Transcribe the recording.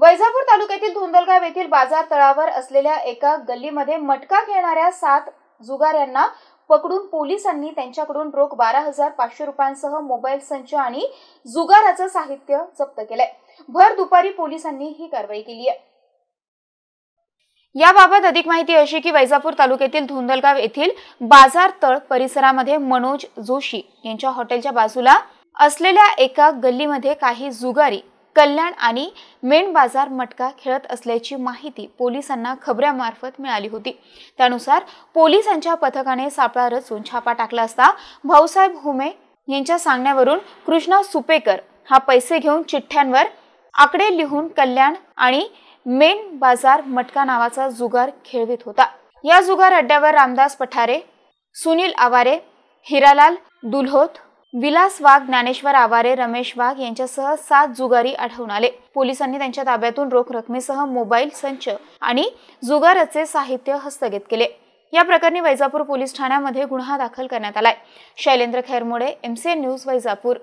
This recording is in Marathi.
वैजापूर तालुक्यातील धुंदलगाव येथील बाजार तळावर असलेल्या एका गल्लीमध्ये मटका खेळणाऱ्या सात जुगाऱ्यांना पकडून पोलिसांनी त्यांच्याकडून रोख बारा हजार पाचशे रुपयांसह मोबाईल संच आणि जुगाराचं साहित्य जप्त केलंय भर दुपारी पोलिसांनी ही कारवाई केली आहे याबाबत अधिक माहिती अशी की वैजापूर तालुक्यातील धुंदलगाव येथील बाजार तळ परिसरामध्ये मनोज जोशी यांच्या हॉटेलच्या बाजूला असलेल्या एका गल्लीमध्ये काही जुगारी कल्याण आणि मेन बाजार मटका खेळत असल्याची माहिती पोलिसांना खबऱ्यामार्फत मिळाली होती त्यानुसार पोलिसांच्या पथकाने सापळा रचून छापा टाकला असता भाऊसाहेब हुमे यांच्या सांगण्यावरून कृष्णा सुपेकर हा पैसे घेऊन चिठ्ठ्यांवर आकडे लिहून कल्याण आणि मेन बाजार मटका नावाचा जुगार खेळवित होता या जुगार अड्ड्यावर रामदास पठारे सुनील आवारे हिरालाल दुल्होत विलास वाघ ज्ञानेश्वर आवारे रमेश वाघ यांच्यासह सात जुगारी आढळून आले पोलिसांनी त्यांच्या ताब्यातून रोख रकमेसह मोबाईल संच आणि जुगाराचे साहित्य हस्तगत केले या प्रकरणी वैजापूर पोलीस ठाण्यामध्ये गुन्हा दाखल करण्यात आलाय शैलेंद्र खैरमोडे एमसीएन न्यूज वैजापूर